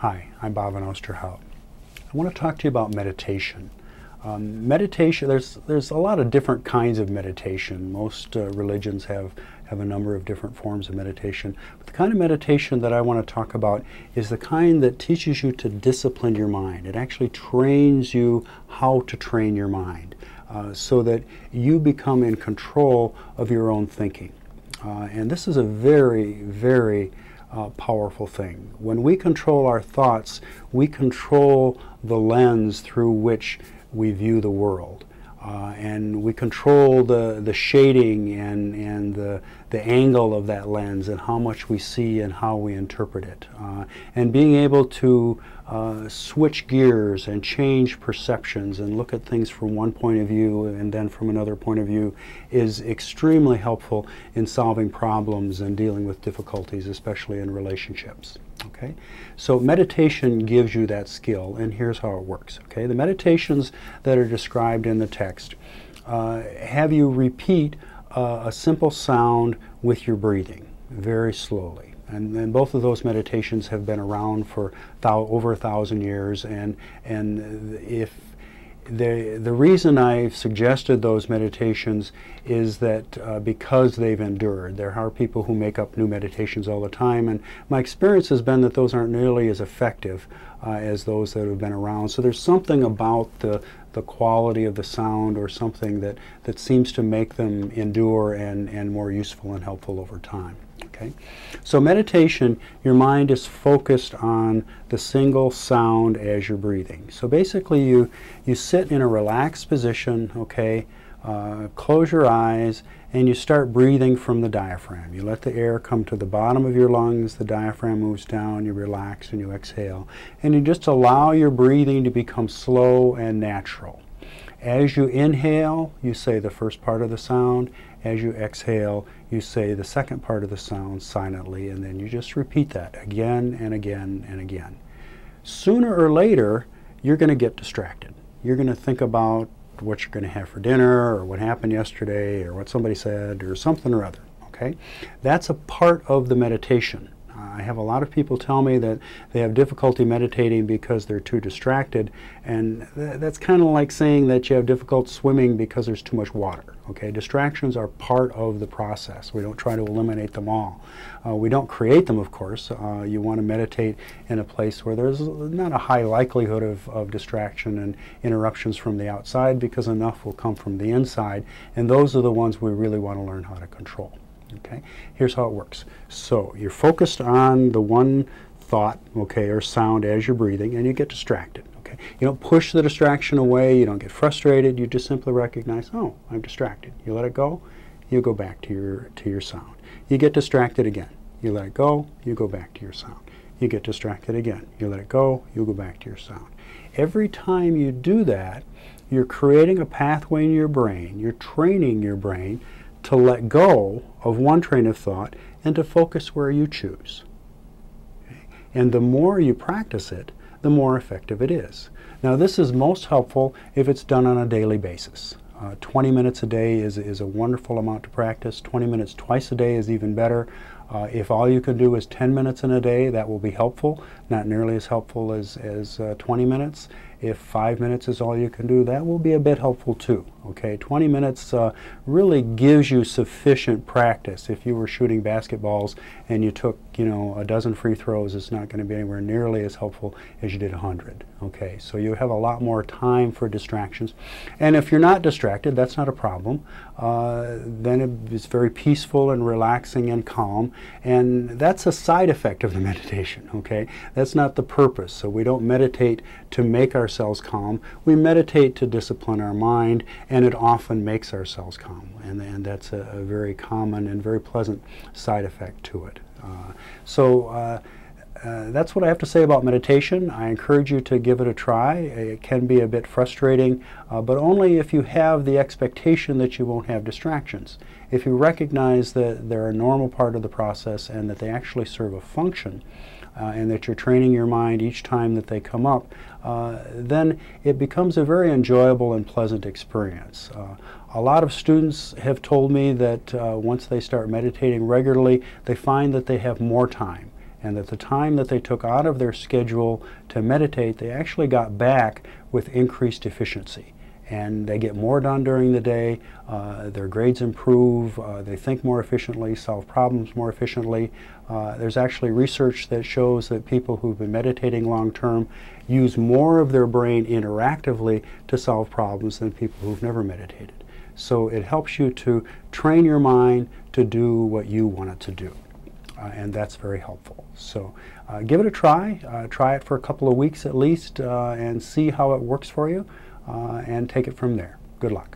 Hi, I'm Bob Van Osterhout. I want to talk to you about meditation. Um, meditation, there's, there's a lot of different kinds of meditation. Most uh, religions have, have a number of different forms of meditation. But the kind of meditation that I want to talk about is the kind that teaches you to discipline your mind. It actually trains you how to train your mind uh, so that you become in control of your own thinking. Uh, and this is a very, very uh, powerful thing. When we control our thoughts, we control the lens through which we view the world. Uh, and we control the, the shading and, and the, the angle of that lens and how much we see and how we interpret it. Uh, and being able to uh, switch gears and change perceptions and look at things from one point of view and then from another point of view is extremely helpful in solving problems and dealing with difficulties, especially in relationships. Okay, so meditation gives you that skill, and here's how it works. Okay, the meditations that are described in the text uh, have you repeat uh, a simple sound with your breathing very slowly. And both of those meditations have been around for over a thousand years. And, and if the, the reason I've suggested those meditations is that uh, because they've endured. There are people who make up new meditations all the time, and my experience has been that those aren't nearly as effective uh, as those that have been around. So there's something about the, the quality of the sound or something that, that seems to make them endure and, and more useful and helpful over time. Okay? So meditation, your mind is focused on the single sound as you're breathing. So basically you, you sit in a relaxed position, okay, uh, close your eyes, and you start breathing from the diaphragm. You let the air come to the bottom of your lungs, the diaphragm moves down, you relax and you exhale. And you just allow your breathing to become slow and natural. As you inhale, you say the first part of the sound. As you exhale, you say the second part of the sound silently, and then you just repeat that again and again and again. Sooner or later, you're going to get distracted. You're going to think about what you're going to have for dinner or what happened yesterday or what somebody said or something or other. Okay? That's a part of the meditation. I have a lot of people tell me that they have difficulty meditating because they're too distracted, and th that's kind of like saying that you have difficult swimming because there's too much water. Okay, distractions are part of the process. We don't try to eliminate them all. Uh, we don't create them, of course. Uh, you want to meditate in a place where there's not a high likelihood of, of distraction and interruptions from the outside because enough will come from the inside, and those are the ones we really want to learn how to control. Okay, here's how it works. So you're focused on the one thought, okay, or sound as you're breathing, and you get distracted. Okay, you don't push the distraction away. You don't get frustrated. You just simply recognize, oh, I'm distracted. You let it go. You go back to your to your sound. You get distracted again. You let it go. You go back to your sound. You get distracted again. You let it go. You go back to your sound. Every time you do that, you're creating a pathway in your brain. You're training your brain to let go of one train of thought and to focus where you choose. And the more you practice it, the more effective it is. Now, this is most helpful if it's done on a daily basis. Uh, 20 minutes a day is, is a wonderful amount to practice. 20 minutes twice a day is even better. Uh, if all you can do is 10 minutes in a day, that will be helpful, not nearly as helpful as, as uh, 20 minutes. If five minutes is all you can do, that will be a bit helpful too. Okay, 20 minutes uh, really gives you sufficient practice. If you were shooting basketballs and you took, you know, a dozen free throws, it's not going to be anywhere nearly as helpful as you did 100. Okay, so you have a lot more time for distractions. And if you're not distracted, that's not a problem. Uh, then it's very peaceful and relaxing and calm and that's a side effect of the meditation, okay? That's not the purpose. So we don't meditate to make ourselves calm. We meditate to discipline our mind, and it often makes ourselves calm. And, and that's a, a very common and very pleasant side effect to it. Uh, so, uh, uh, that's what I have to say about meditation. I encourage you to give it a try. It can be a bit frustrating, uh, but only if you have the expectation that you won't have distractions. If you recognize that they're a normal part of the process and that they actually serve a function, uh, and that you're training your mind each time that they come up, uh, then it becomes a very enjoyable and pleasant experience. Uh, a lot of students have told me that uh, once they start meditating regularly, they find that they have more time and that the time that they took out of their schedule to meditate, they actually got back with increased efficiency. And they get more done during the day, uh, their grades improve, uh, they think more efficiently, solve problems more efficiently. Uh, there's actually research that shows that people who've been meditating long term use more of their brain interactively to solve problems than people who've never meditated. So it helps you to train your mind to do what you want it to do. Uh, and that's very helpful. So uh, give it a try. Uh, try it for a couple of weeks at least uh, and see how it works for you uh, and take it from there. Good luck.